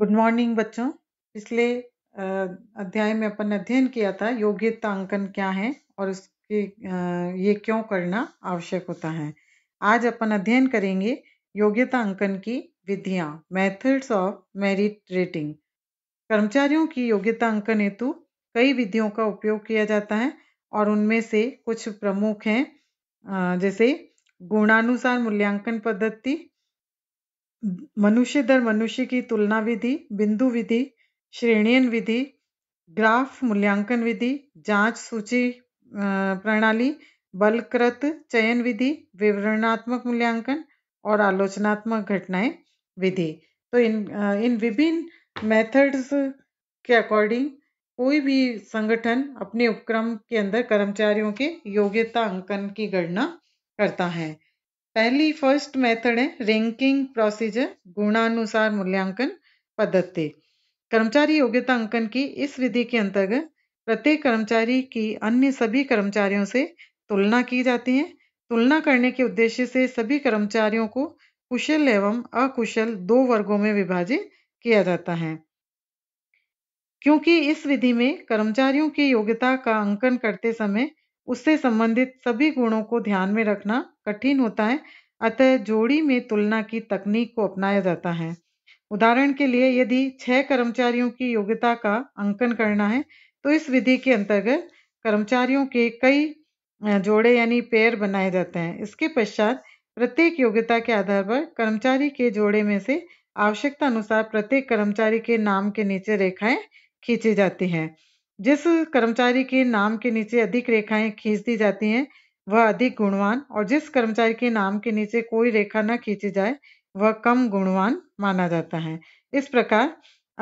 good morning बच्चों पिछले अध्याय में अपन अध्ययन किया था योग्यता अंकन क्या है और उसके ये क्यों करना आवश्यक होता है आज अपन अध्ययन करेंगे योग्यता अंकन की विधियां मेथड्स ऑफ मेरिट रेटिंग कर्मचारियों की योग्यता अंकन हेतु कई विधियों का उपयोग किया जाता है और उनमें से कुछ प्रमुख हैं जैसे गुणानुसार मूल्यांकन पद्धति मनुष्य दर मनुष्य की तुलना विधि बिंदु विधि श्रेणियन विधि ग्राफ मूल्यांकन विधि जांच सूची प्रणाली बलकृत चयन विधि विवरणात्मक मूल्यांकन और आलोचनात्मक घटनाएं विधि तो इन इन विभिन्न मेथड्स के अकॉर्डिंग कोई भी संगठन अपने उपक्रम के अंदर कर्मचारियों के योग्यता अंकन की गणना करता है पहली फर्स्ट मेथड है रैंकिंग प्रोसीजर गुणानुसार मूल्यांकन पद्धति कर्मचारी योग्यता अंकन की इस विधि के अंतर्गत प्रत्येक कर्मचारी की अन्य सभी कर्मचारियों से तुलना की जाती है तुलना करने के उद्देश्य से सभी कर्मचारियों को कुशल एवं अकुशल दो वर्गों में विभाजित किया जाता है क्योंकि इस विधि में कर्मचारियों की योग्यता का अंकन करते समय उससे संबंधित सभी गुणों को ध्यान में रखना कठिन होता है अतः जोड़ी में तुलना की तकनीक को अपनाया जाता है उदाहरण के लिए यदि छह कर्मचारियों की योग्यता का अंकन करना है तो इस विधि के अंतर्गत कर्मचारियों के कई जोड़े यानी पेयर बनाए जाते हैं इसके पश्चात प्रत्येक योग्यता के आधार पर कर्मचारी के जोड़े में से आवश्यकता अनुसार प्रत्येक कर्मचारी के नाम के नीचे रेखाएं खींची जाती हैं जिस कर्मचारी के नाम के नीचे अधिक रेखाएं खींच दी जाती हैं वह अधिक गुणवान और जिस कर्मचारी के नाम के नीचे कोई रेखा न खींची जाए वह कम गुणवान माना जाता है इस प्रकार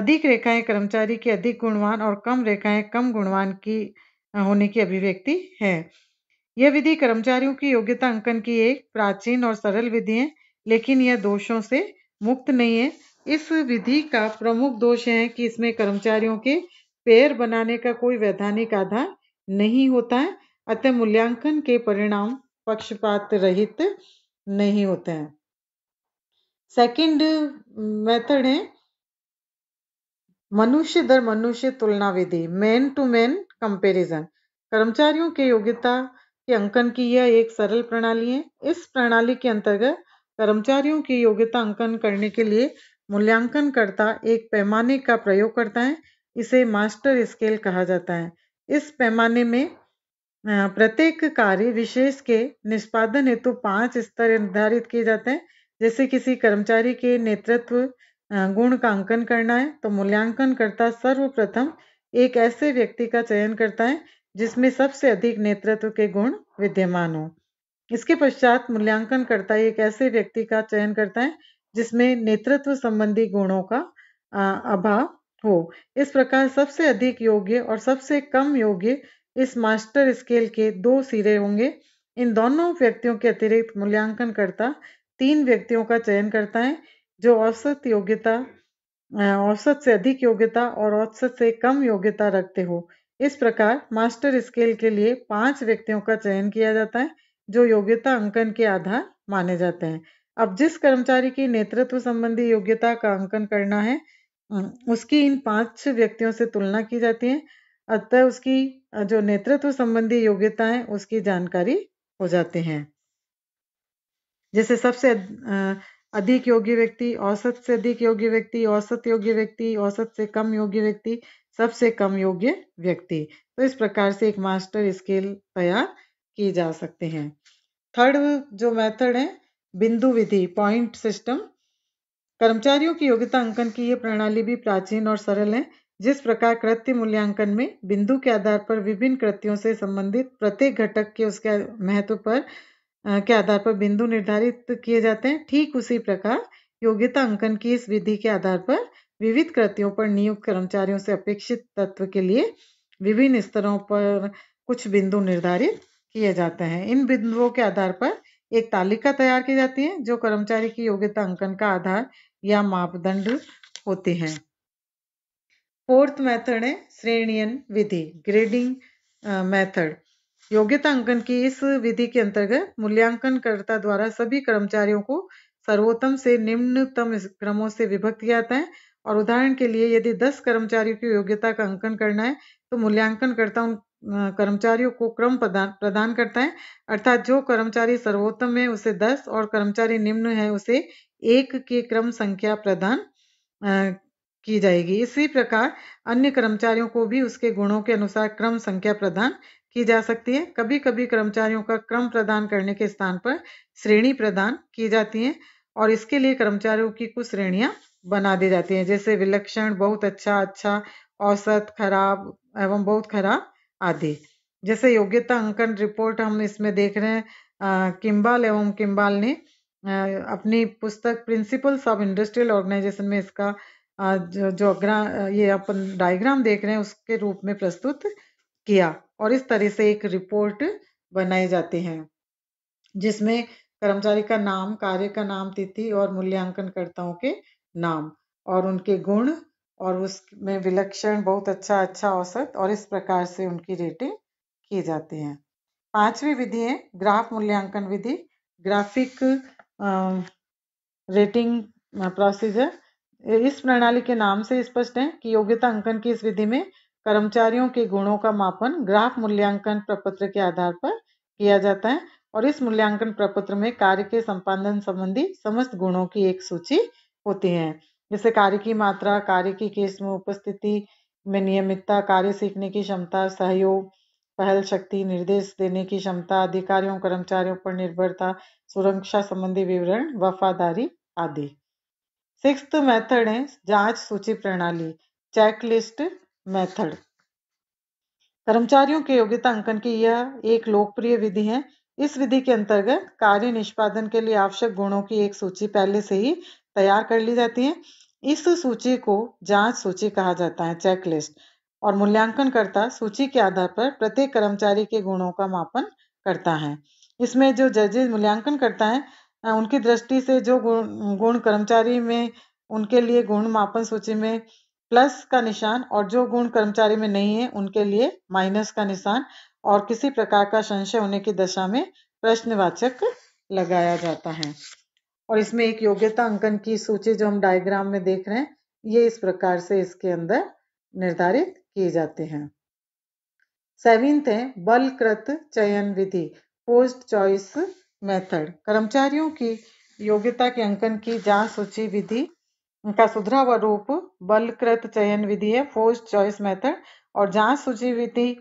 अधिक रेखाएं कर्मचारी के अधिक गुणवान और कम रेखाएं कम गुणवान की होने की अभिव्यक्ति है यह विधि कर्मचारियों की योग्यता अंकन की एक प्राचीन और सरल विधि है लेकिन यह दोषों से मुक्त नहीं है इस विधि का प्रमुख दोष है कि इसमें कर्मचारियों के पैर बनाने का कोई वैधानिक आधार नहीं होता है अतः मूल्यांकन के परिणाम पक्षपात रहित नहीं होते हैं सेकंड मेथड है मनुष्य दर मनुष्य तुलना विधि मैन टू मैन कंपैरिजन कर्मचारियों के योग्यता के अंकन की यह एक सरल प्रणाली है इस प्रणाली के अंतर्गत कर्मचारियों की योग्यता अंकन करने के लिए मूल्यांकनकर्ता एक पैमाने का प्रयोग करता है इसे मास्टर स्केल कहा जाता है इस पैमाने में प्रत्येक कार्य विशेष के निष्पादन हेतु पांच स्तर निर्धारित किए जाते हैं जैसे किसी कर्मचारी के नेतृत्व गुण का अंकन करना है तो करता सर्वप्रथम एक ऐसे व्यक्ति का चयन करता है जिसमें सबसे अधिक नेतृत्व के गुण विद्यमान हो इसके पश्चात मूल्यांकन करता एक ऐसे व्यक्ति का चयन करता है जिसमें नेतृत्व संबंधी गुणों का अभाव हो इस प्रकार सबसे अधिक योग्य और सबसे कम योग्य इस मास्टर स्केल के दो सिरे होंगे इन दोनों व्यक्तियों के अतिरिक्त मूल्यांकन करता तीन व्यक्तियों का चयन करता है जो औसत योग्यता औसत से अधिक योग्यता और औसत से कम योग्यता रखते हो इस प्रकार मास्टर स्केल के लिए पांच व्यक्तियों का चयन किया जाता है जो योग्यता अंकन के आधार माने जाते हैं अब जिस कर्मचारी की नेतृत्व संबंधी योग्यता का अंकन करना है हम्म, उसकी इन पांच व्यक्तियों से तुलना की जाती है अतः उसकी जो नेतृत्व संबंधी योग्यता है उसकी जानकारी हो जाते हैं जैसे सबसे अधिक योग्य व्यक्ति औसत से अधिक योग्य व्यक्ति औसत योग्य व्यक्ति औसत से कम योग्य व्यक्ति सबसे कम योग्य व्यक्ति तो इस प्रकार से एक मास्टर स्केल तैयार की जा सकते हैं थर्ड जो मेथड है बिंदु विधि पॉइंट सिस्टम कर्मचारियों की योग्यता अंकन की यह प्रणाली भी प्राचीन और सरल है जिस प्रकार कृत्य मूल्यांकन में बिंदु के आधार पर विभिन्न कृत्यों से संबंधित प्रत्येक घटक के उसके महत्व पर के आधार पर बिंदु निर्धारित किए जाते हैं ठीक उसी प्रकार योग्यता अंकन की इस विधि के आधार पर विविध कृत्यों पर नियुक्त कर्मचारियों से अपेक्षित तत्व के लिए विभिन्न स्तरों पर कुछ बिंदु निर्धारित किए जाते हैं इन बिंदुओं के आधार पर एक तालिका तैयार की जाती है जो कर्मचारी की योग्यता अंकन का आधार या मापदंड होते हैं फोर्थ मेथड है श्रेणियन विधि ग्रेडिंग मेथड योग्यता अंकन की इस विधि के अंतर्गत मूल्यांकन कर्ता द्वारा सभी कर्मचारियों को सर्वोत्तम से निम्नतम क्रमों से विभक्त किया जाता है और उदाहरण के लिए यदि 10 कर्मचारियों की योग्यता का अंकन करना है तो मूल्यांकन करता उन कर्मचारियों को क्रम प्रदान प्रदान करता है अर्थात जो कर्मचारी सर्वोत्तम है उसे दस और कर्मचारी निम्न है उसे एक के क्रम संख्या प्रदान की जाएगी इसी प्रकार अन्य कर्मचारियों को भी उसके गुणों के अनुसार क्रम संख्या प्रदान की जा सकती है कभी कभी कर्मचारियों का क्रम प्रदान करने के स्थान पर श्रेणी प्रदान की जाती है और इसके लिए कर्मचारियों की कुछ श्रेणियां बना दी जाती हैं जैसे विलक्षण बहुत अच्छा अच्छा औसत खराब एवं बहुत खराब आदि जैसे योग्यता अंकन रिपोर्ट हम इसमें देख रहे हैं किम्बाल एवं किम्बाल ने अपनी पुस्तक प्रिंसिपल्स ऑफ इंडस्ट्रियल ऑर्गेनाइजेशन में इसका जो, जो ग्रा ये अपन डायग्राम देख रहे हैं उसके रूप में प्रस्तुत किया और इस तरह से एक रिपोर्ट बनाए जाते हैं जिसमें कर्मचारी का नाम कार्य का नाम तिथि और मूल्यांकन कर्ताओं के नाम और उनके गुण और उसमें विलक्षण बहुत अच्छा अच्छा औसत और इस प्रकार से उनकी रेटिंग की जाती है पांचवी विधि है ग्राफ मूल्यांकन विधि ग्राफिक रेटिंग प्रोसीजर इस प्रणाली के नाम से स्पष्ट है कि योग्यता अंकन की इस विधि में कर्मचारियों के गुणों का मापन ग्राफ मूल्यांकन प्रपत्र के आधार पर किया जाता है और इस मूल्यांकन प्रपत्र में कार्य के संपादन संबंधी समस्त गुणों की एक सूची होती है जैसे कार्य की मात्रा कार्य की केस में उपस्थिति में नियमितता कार्य सीखने की क्षमता सहयोग पहल शक्ति निर्देश देने की क्षमता अधिकारियों कर्मचारियों पर निर्भरता सुरक्षा संबंधी विवरण वफादारी आदि सिक्स मेथड है जांच सूची प्रणाली चेकलिस्ट मेथड कर्मचारियों के योग्यता अंकन की यह एक लोकप्रिय विधि है इस विधि के अंतर्गत कार्य निष्पादन के लिए आवश्यक गुणों की एक सूची पहले से ही तैयार कर ली जाती है इस सूची को जांच सूची कहा जाता है चेकलिस्ट और करता सूची के आधार पर प्रत्येक कर्मचारी के गुणों का मापन करता है इसमें जो जजेज मूल्यांकन करता है उनकी दृष्टि से जो गुण गुण कर्मचारी में उनके लिए गुण मापन सूची में प्लस का निशान और जो गुण कर्मचारी में नहीं है उनके लिए माइनस का निशान और किसी प्रकार का संशय होने की दशा में प्रश्नवाचक लगाया जाता है और इसमें एक योग्यता अंकन की सूची जो हम डायग्राम में देख रहे हैं ये इस प्रकार से इसके अंदर निर्धारित किए जाते हैं सेवेंथ है बलकृत चयन विधि पोस्ट चॉइस मेथड कर्मचारियों की योग्यता के अंकन की जांच सूची विधि का सुधरा व रूप बलकृत चयन विधि है फोर्स चॉइस मेथड और जांच सूची विधि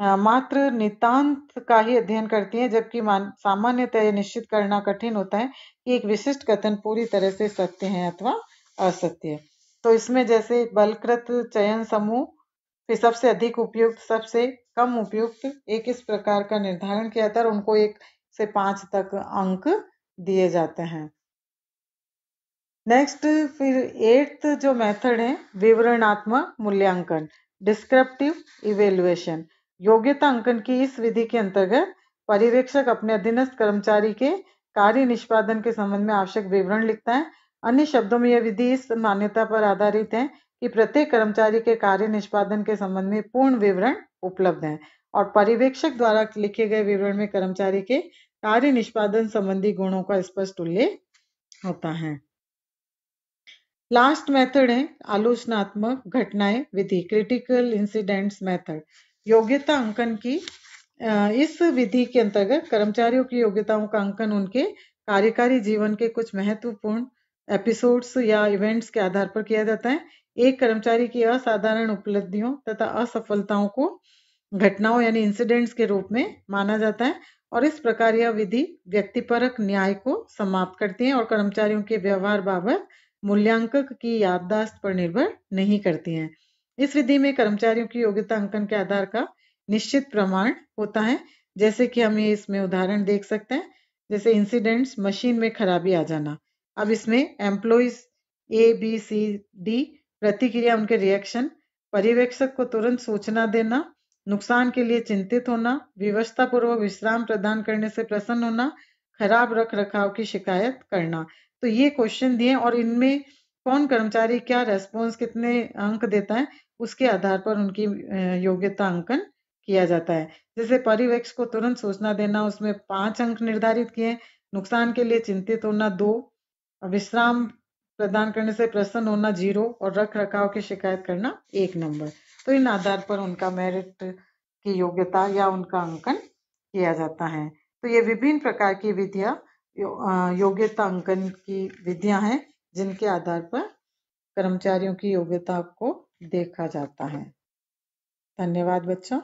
मात्र नितांत का ही अध्ययन करती हैं जबकि सामान्यतः यह निश्चित करना कठिन होता है कि एक विशिष्ट कथन पूरी तरह से सत्य है अथवा असत्य तो इसमें जैसे बलकृत चयन समूह फिर सबसे अधिक उपयुक्त सबसे कम उपयुक्त एक इस प्रकार का निर्धारण किया जाता है और उनको एक से पांच तक अंक दिए जाते हैं नेक्स्ट फिर एट्थ जो मेथड है विवरणात्मक मूल्यांकन डिस्क्रिप्टिव इवेल्युएशन योग्यता अंकन की इस विधि के अंतर्गत पर्यवेक्षक अपने अधीनस्थ कर्मचारी के कार्य निष्पादन के संबंध में आवश्यक विवरण लिखता है अन्य शब्दों में यह विधि इस मान्यता पर आधारित है कि प्रत्येक कर्मचारी के कार्य निष्पादन के संबंध में पूर्ण विवरण उपलब्ध है और पर्यवेक्षक द्वारा लिखे गए विवरण में कर्मचारी के कार्य निष्पादन संबंधी गुणों का स्पष्ट उल्लेख होता है लास्ट मेथड है आलोचनात्मक घटनाएं विधि क्रिटिकल इंसिडेंट्स मेथड योग्यता अंकन की इस विधि के अंतर्गत कर्मचारियों की योग्यताओं का अंकन उनके कार्यकारी जीवन के कुछ महत्वपूर्ण एपिसोड्स या इवेंट्स के आधार पर किया जाता है एक कर्मचारी की असाधारण उपलब्धियों तथा असफलताओं को घटनाओं यानी इंसिडेंट्स के रूप में माना जाता है और इस प्रकार यह विधि व्यक्तिपरक न्याय को समाप्त करती है और कर्मचारियों के व्यवहार बाबत मूल्यांकन की याददाश्त पर निर्भर नहीं करती है इस विधि में कर्मचारियों की योग्यता अंकन के आधार का निश्चित प्रमाण होता है जैसे कि हम ये इसमें उदाहरण देख सकते हैं जैसे इंसिडेंट्स मशीन में खराबी आ जाना अब इसमें employees A B C D प्रतिक्रिया उनके रिएक्शन पर्यवेक्षक को तुरंत सूचना देना नुकसान के लिए चिंतित होना पूर्वक विश्राम प्रदान करने से प्रसन्न होना खराब रख रखाव की शिकायत करना तो ये क्वेश्चन दिए और इनमें कौन कर्मचारी क्या रेस्पॉन्स कितने अंक देता है उसके आधार पर उनकी योग्यता अंकन किया जाता है जैसे परिवेक्ष को तुरंत सूचना देना उसमें पांच अंक निर्धारित किए नुकसान के लिए चिंतित होना दो विश्राम प्रदान करने से प्रसन्न होना जीरो और रख रखाव की शिकायत करना एक नंबर तो इन आधार पर उनका मेरिट की योग्यता या उनका अंकन किया जाता है तो ये विभिन्न प्रकार की विधियाँ यो, योग्यता अंकन की विधियाँ हैं जिनके आधार पर कर्मचारियों की योग्यता को देखा जाता है धन्यवाद बच्चों